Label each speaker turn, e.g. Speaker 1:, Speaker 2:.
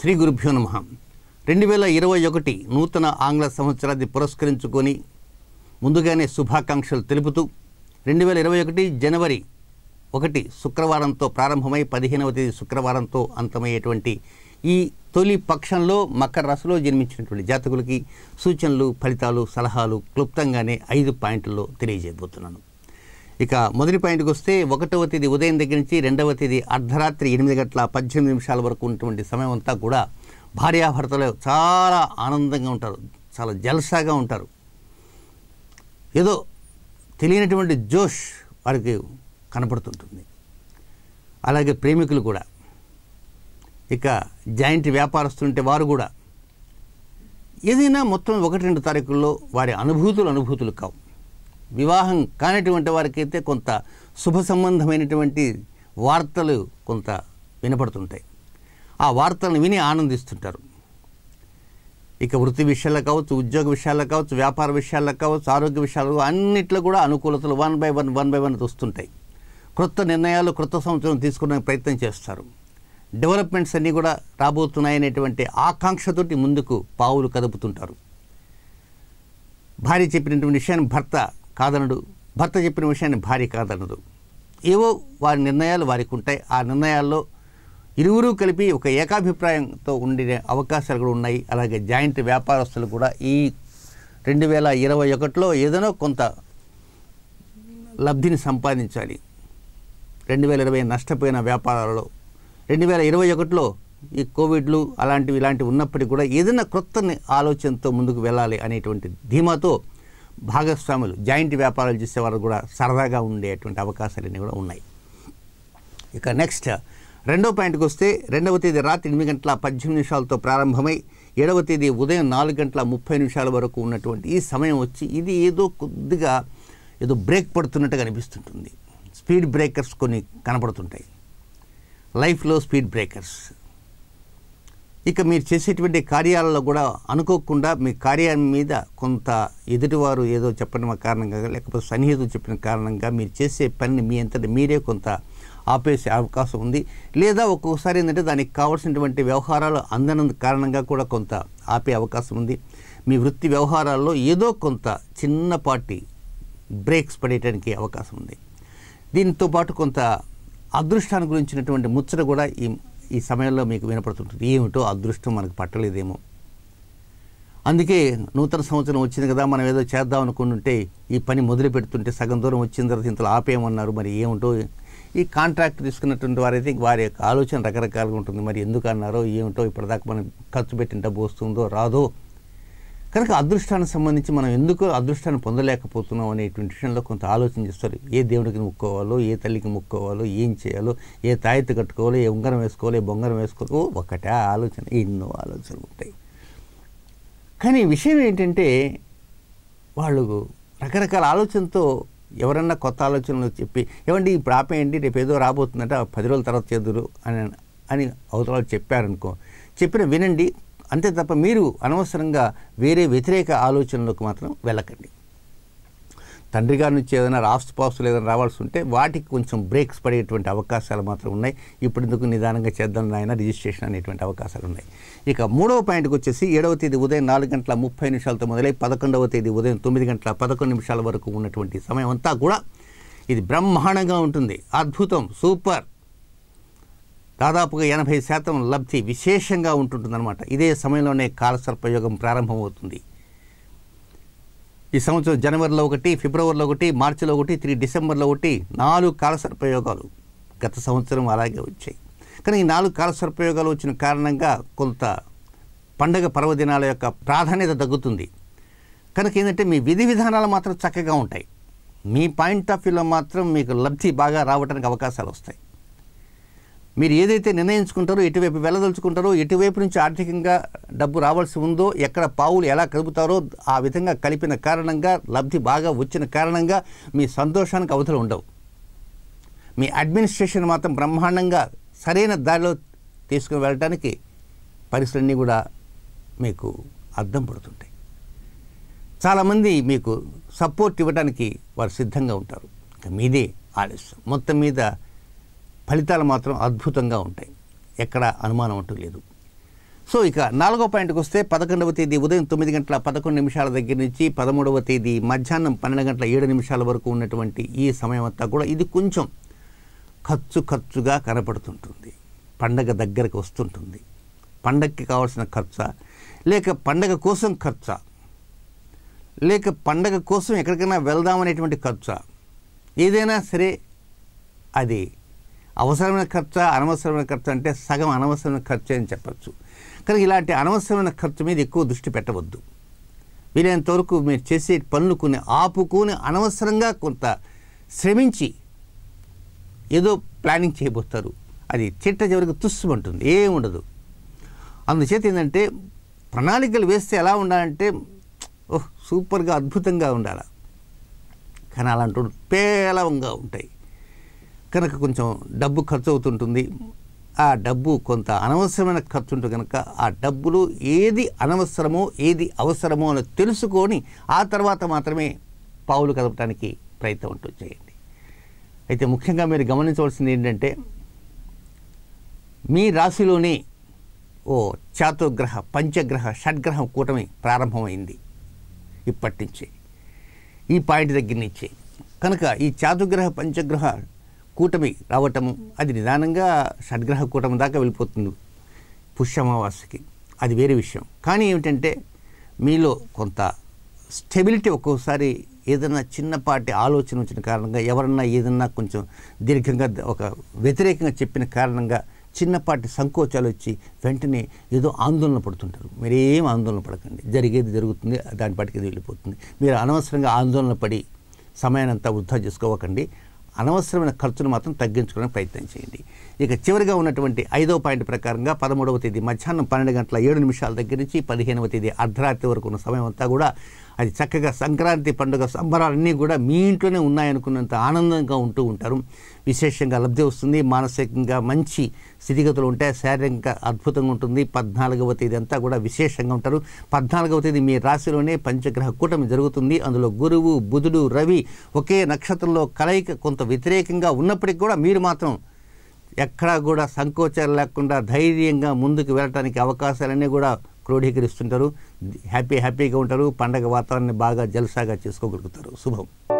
Speaker 1: శ్రీ గురుభ్యో నమ రెండు వేల ఇరవై ఒకటి నూతన ఆంగ్ల సంవత్సరాన్ని పురస్కరించుకొని ముందుగానే శుభాకాంక్షలు తెలుపుతూ రెండు వేల ఇరవై ఒకటి జనవరి ఒకటి శుక్రవారంతో ప్రారంభమై పదిహేనవ తేదీ శుక్రవారంతో అంతమయ్యేటువంటి ఈ తొలి పక్షంలో మకర రాశిలో జన్మించినటువంటి జాతకులకి సూచనలు ఫలితాలు సలహాలు క్లుప్తంగానే ఐదు పాయింట్లలో తెలియజేయబోతున్నాను ఇక మొదటి పాయింట్కి వస్తే ఒకటవ తేదీ ఉదయం దగ్గర నుంచి రెండవ తేదీ అర్ధరాత్రి ఎనిమిది గంటల పద్దెనిమిది నిమిషాల వరకు ఉన్నటువంటి సమయం అంతా కూడా భార్యాభర్తలు చాలా ఆనందంగా ఉంటారు చాలా జల్సాగా ఉంటారు ఏదో తెలియనటువంటి జోష్ వారికి కనపడుతుంటుంది అలాగే ప్రేమికులు కూడా ఇక జాయింట్ వ్యాపారస్తుంటే వారు కూడా ఏదైనా మొత్తం ఒకటి రెండు తారీఖుల్లో వారి అనుభూతులు అనుభూతులు కావు వివాహం కానటువంటి వారికైతే కొంత శుభ సంబంధమైనటువంటి వార్తలు కొంత వినపడుతుంటాయి ఆ వార్తలను విని ఆనందిస్తుంటారు ఇక వృత్తి విషయాల్లో కావచ్చు ఉద్యోగ విషయాల్లో కావచ్చు వ్యాపార విషయాల్లో కావచ్చు ఆరోగ్య విషయాలు అన్నిట్లో కూడా అనుకూలతలు one by one one by one వస్తుంటాయి క్రొత్త నిర్ణయాలు క్రొత్త సంవత్సరం తీసుకునే ప్రయత్నం చేస్తారు డెవలప్మెంట్స్ అన్నీ కూడా రాబోతున్నాయనేటువంటి ఆకాంక్షతోటి ముందుకు పావులు కదుపుతుంటారు భార్య చెప్పినటువంటి విషయాన్ని భర్త కాదనడు భర్త చెప్పిన విషయాన్ని భార్య కాదనడు ఏవో వారి నిర్ణయాలు వారికి ఉంటాయి ఆ నిర్ణయాల్లో ఇరువురు కలిపి ఒక ఏకాభిప్రాయంతో ఉండే అవకాశాలు కూడా ఉన్నాయి అలాగే జాయింట్ వ్యాపారస్తులు కూడా ఈ రెండు వేల ఇరవై ఒకటిలో ఏదైనా కొంత లబ్ధిని సంపాదించాలి రెండు వేల ఇరవై నష్టపోయిన వ్యాపారాలలో రెండు వేల ఇరవై ఒకటిలో ఈ కోవిడ్లు అలాంటివి ఇలాంటివి ఉన్నప్పటికీ కూడా ఏదైనా క్రొత్త ఆలోచనతో ముందుకు వెళ్ళాలి అనేటువంటి ధీమాతో భాగస్వాములు జాయింట్ వ్యాపారాలు చేసే వారు కూడా సరదాగా ఉండేటువంటి అవకాశాలన్నీ కూడా ఉన్నాయి ఇక నెక్స్ట్ రెండవ పాయింట్కి వస్తే రెండవ తేదీ రాత్రి ఎనిమిది గంటల పద్దెనిమిది నిమిషాలతో ప్రారంభమై ఏడవ తేదీ ఉదయం నాలుగు గంటల ముప్పై నిమిషాల వరకు ఉన్నటువంటి ఈ సమయం వచ్చి ఇది ఏదో కొద్దిగా ఏదో బ్రేక్ పడుతున్నట్టుగా అనిపిస్తుంటుంది స్పీడ్ బ్రేకర్స్ కొన్ని కనపడుతుంటాయి లైఫ్లో స్పీడ్ బ్రేకర్స్ ఇక మీరు చేసేటువంటి కార్యాలలో కూడా అనుకోకుండా మీ కార్యం మీద కొంత ఎదుటివారు ఏదో చెప్పడం కారణంగా లేకపోతే సన్నిహితులు చెప్పిన కారణంగా మీరు చేసే పనిని మీ అంతటి మీరే కొంత ఆపేసే అవకాశం ఉంది లేదా ఒక్కొక్కసారి ఏంటంటే దానికి కావాల్సినటువంటి వ్యవహారాలు అందనందు కారణంగా కూడా కొంత ఆపే అవకాశం ఉంది మీ వృత్తి వ్యవహారాల్లో ఏదో కొంత చిన్నపాటి బ్రేక్స్ పడేయడానికి అవకాశం ఉంది దీంతో పాటు కొంత అదృష్టాన్ని గురించినటువంటి ముచ్చట కూడా ఈ ఈ సమయంలో మీకు వినపడుతుంటుంది ఏమిటో అదృష్టం మనకు పట్టలేదేమో అందుకే నూతన సంవత్సరం వచ్చింది కదా మనం ఏదో చేద్దాం అనుకుంటుంటే ఈ పని మొదలు పెడుతుంటే సగం దూరం వచ్చిన తర్వాత ఇంతలో ఆపేయమన్నారు మరి ఏమిటో ఈ కాంట్రాక్ట్ తీసుకున్నటువంటి వారైతే వారి యొక్క ఆలోచన రకరకాలుగా ఉంటుంది మరి ఎందుకు అన్నారో ఏమిటో ఇప్పటిదాకా మనం ఖర్చు పెట్టిన డబ్బు వస్తుందో రాదో కనుక అదృష్టానికి సంబంధించి మనం ఎందుకు అదృష్టాన్ని పొందలేకపోతున్నాం అనేటువంటి విషయంలో కొంత ఆలోచన చేస్తారు ఏ దేవుడికి ముక్కోవాలో ఏ తల్లికి ముక్కోవాలో ఏం చేయాలో ఏ తాయెత్తు కట్టుకోవాలో ఏ ఉంగరం వేసుకోవాలో ఏ బొంగరం వేసుకోవాలో ఒకటే ఆలోచన ఎన్నో ఆలోచనలు ఉంటాయి కానీ విషయం ఏంటంటే వాళ్ళు రకరకాల ఆలోచనతో ఎవరన్నా కొత్త ఆలోచనలు చెప్పి ఏమండి ఇప్పుడు ఆపేయండి రేపు ఏదో రాబోతుందంటే పది రోజుల తర్వాత చేదురు అని అని అవతల చెప్పారనుకో చెప్పిన వినండి అంతే తప్ప మీరు అనవసరంగా వేరే వ్యతిరేక ఆలోచనలకు మాత్రం వెళ్ళకండి తండ్రి గారి నుంచి ఏదైనా రాఫ్స్ పాఫ్స్లు ఏదైనా రావాల్సి ఉంటే వాటికి కొంచెం బ్రేక్స్ పడేటువంటి అవకాశాలు మాత్రం ఉన్నాయి ఇప్పుడు నిదానంగా చేద్దాం ఆయన రిజిస్ట్రేషన్ అనేటువంటి అవకాశాలు ఉన్నాయి ఇక మూడవ పాయింట్కి వచ్చేసి ఏడవ తేదీ ఉదయం నాలుగు గంటల ముప్పై నిమిషాలతో మొదలై పదకొండవ తేదీ ఉదయం తొమ్మిది గంటల పదకొండు నిమిషాల వరకు ఉన్నటువంటి సమయం అంతా కూడా ఇది బ్రహ్మాండంగా ఉంటుంది అద్భుతం సూపర్ దాదాపుగా ఎనభై శాతం లబ్ధి విశేషంగా ఉంటుంటుందన్నమాట ఇదే సమయంలోనే కాలసర్పయోగం ప్రారంభమవుతుంది ఈ సంవత్సరం జనవరిలో ఒకటి ఫిబ్రవరిలో ఒకటి మార్చిలో ఒకటి త్రీ డిసెంబర్లో ఒకటి నాలుగు కాలసర్పయోగాలు గత సంవత్సరం అలాగే వచ్చాయి కానీ ఈ నాలుగు కాలసర్పయోగాలు వచ్చిన కారణంగా కొంత పండగ పర్వదినాల యొక్క ప్రాధాన్యత తగ్గుతుంది కనుక ఏంటంటే మీ విధి విధానాలు మాత్రం చక్కగా ఉంటాయి మీ పాయింట్ ఆఫ్ వ్యూలో మాత్రం మీకు లబ్ధి బాగా రావడానికి అవకాశాలు వస్తాయి మీరు ఏదైతే నిర్ణయించుకుంటారో ఎటువైపు వెళ్ళదలుచుకుంటారో ఎటువైపు నుంచి ఆర్థికంగా డబ్బు రావాల్సి ఉందో ఎక్కడ పావులు ఎలా కలుపుతారో ఆ విధంగా కలిపిన కారణంగా లబ్ధి బాగా వచ్చిన కారణంగా మీ సంతోషానికి అవతలు ఉండవు మీ అడ్మినిస్ట్రేషన్ మాత్రం బ్రహ్మాండంగా సరైన దారిలో తీసుకుని వెళ్ళడానికి పరిస్థితులన్నీ కూడా మీకు అర్థం పడుతుంటాయి చాలామంది మీకు సపోర్ట్ ఇవ్వడానికి వారు సిద్ధంగా ఉంటారు మీదే ఆలస్యం మొత్తం మీద ఫలితాలు మాత్రం అద్భుతంగా ఉంటాయి ఎక్కడ అనుమానం అంటూ లేదు సో ఇక నాలుగో పాయింట్కి వస్తే పదకొండవ తేదీ ఉదయం తొమ్మిది గంటల పదకొండు నిమిషాల దగ్గర నుంచి పదమూడవ తేదీ మధ్యాహ్నం పన్నెండు గంటల ఏడు నిమిషాల వరకు ఉన్నటువంటి ఈ సమయం అంతా కూడా ఇది కొంచెం ఖర్చు ఖర్చుగా కనపడుతుంటుంది పండగ దగ్గరకు వస్తుంటుంది పండగకి కావాల్సిన ఖర్చ లేక పండగ కోసం ఖర్చ లేక పండగ కోసం ఎక్కడికైనా వెళ్దామనేటువంటి ఖర్చు ఏదైనా సరే అది అవసరమైన ఖర్చు అనవసరమైన ఖర్చు అంటే సగం అనవసరమైన ఖర్చు అని చెప్పచ్చు కానీ ఇలాంటి అనవసరమైన ఖర్చు మీద ఎక్కువ దృష్టి పెట్టవద్దు వీలైనంత వరకు మీరు చేసే పనులు కొన్ని ఆపుకొని అనవసరంగా కొంత శ్రమించి ఏదో ప్లానింగ్ చేయబోతారు అది చిట్ట చివరికి తుస్సుమంటుంది ఉండదు అందుచేత ఏంటంటే ప్రణాళికలు వేస్తే ఎలా ఉండాలంటే ఓహ్ సూపర్గా అద్భుతంగా ఉండాలి కానీ అలాంటి పేలవంగా ఉంటాయి కనుక కొంచెం డబ్బు ఖర్చు అవుతుంటుంది ఆ డబ్బు కొంత అనవసరమైన ఖర్చు ఉంటుంది కనుక ఆ డబ్బులు ఏది అనవసరమో ఏది అవసరమో అని తెలుసుకొని ఆ తర్వాత మాత్రమే పావులు కదపడానికి ప్రయత్నం ఉంటుంది చేయండి అయితే ముఖ్యంగా మీరు గమనించవలసింది ఏంటంటే మీ రాశిలోనే ఓ చాతుగ్రహ పంచగ్రహ షడ్గ్రహం కూటమి ప్రారంభమైంది ఇప్పటి నుంచి ఈ పాయింట్ దగ్గర నుంచి కనుక ఈ చాతుగ్రహ పంచగ్రహ కూటమి రావటం అది నిదానంగా షడ్గ్రహ కూటమి దాకా వెళ్ళిపోతుంది పుష్యమావాస్యకి అది వేరే విషయం కానీ ఏమిటంటే మీలో కొంత స్టెబిలిటీ ఒక్కోసారి ఏదైనా చిన్నపాటి ఆలోచన వచ్చిన కారణంగా ఎవరన్నా ఏదన్నా కొంచెం దీర్ఘంగా ఒక వ్యతిరేకంగా చెప్పిన కారణంగా చిన్నపాటి సంకోచాలు వచ్చి వెంటనే ఏదో ఆందోళన పడుతుంటారు మీరు ఏం ఆందోళన పడకండి జరిగేది జరుగుతుంది దాని పాటికి వెళ్ళిపోతుంది మీరు అనవసరంగా ఆందోళన పడి సమయాన్ని అంతా వృద్ధా చేసుకోవకండి అనవసరమైన ఖర్చును మాత్రం తగ్గించుకోవడానికి ప్రయత్నం చేయండి ఇక చివరిగా ఉన్నటువంటి ఐదో పాయింట్ ప్రకారంగా పదమూడవ తేదీ మధ్యాహ్నం పన్నెండు గంటల ఏడు నిమిషాల దగ్గర నుంచి పదిహేనవ తేదీ అర్ధరాత్రి వరకు ఉన్న సమయం అంతా కూడా అది చక్కగా సంక్రాంతి పండుగ సంబరాలన్నీ కూడా మీ ఇంట్లోనే ఉన్నాయనుకున్నంత ఆనందంగా ఉంటూ ఉంటారు విశేషంగా లబ్ధి వస్తుంది మానసికంగా మంచి స్థితిగతులు ఉంటాయి శారీరకంగా అద్భుతంగా ఉంటుంది పద్నాలుగవ తేదీ అంతా కూడా విశేషంగా ఉంటారు పద్నాలుగవ తేదీ మీ రాశిలోనే పంచగ్రహ కూటమి జరుగుతుంది అందులో గురువు బుధుడు రవి ఒకే నక్షత్రంలో కలయిక కొంత వ్యతిరేకంగా ఉన్నప్పటికీ కూడా మీరు మాత్రం ఎక్కడా కూడా సంకోచాలు లేకుండా ధైర్యంగా ముందుకు వెళ్ళటానికి అవకాశాలన్నీ కూడా క్రోడీకరిస్తుంటారు హ్యాపీ హ్యాపీగా ఉంటారు పండగ వాతావరణాన్ని బాగా జలసాగా చేసుకోగలుగుతారు శుభం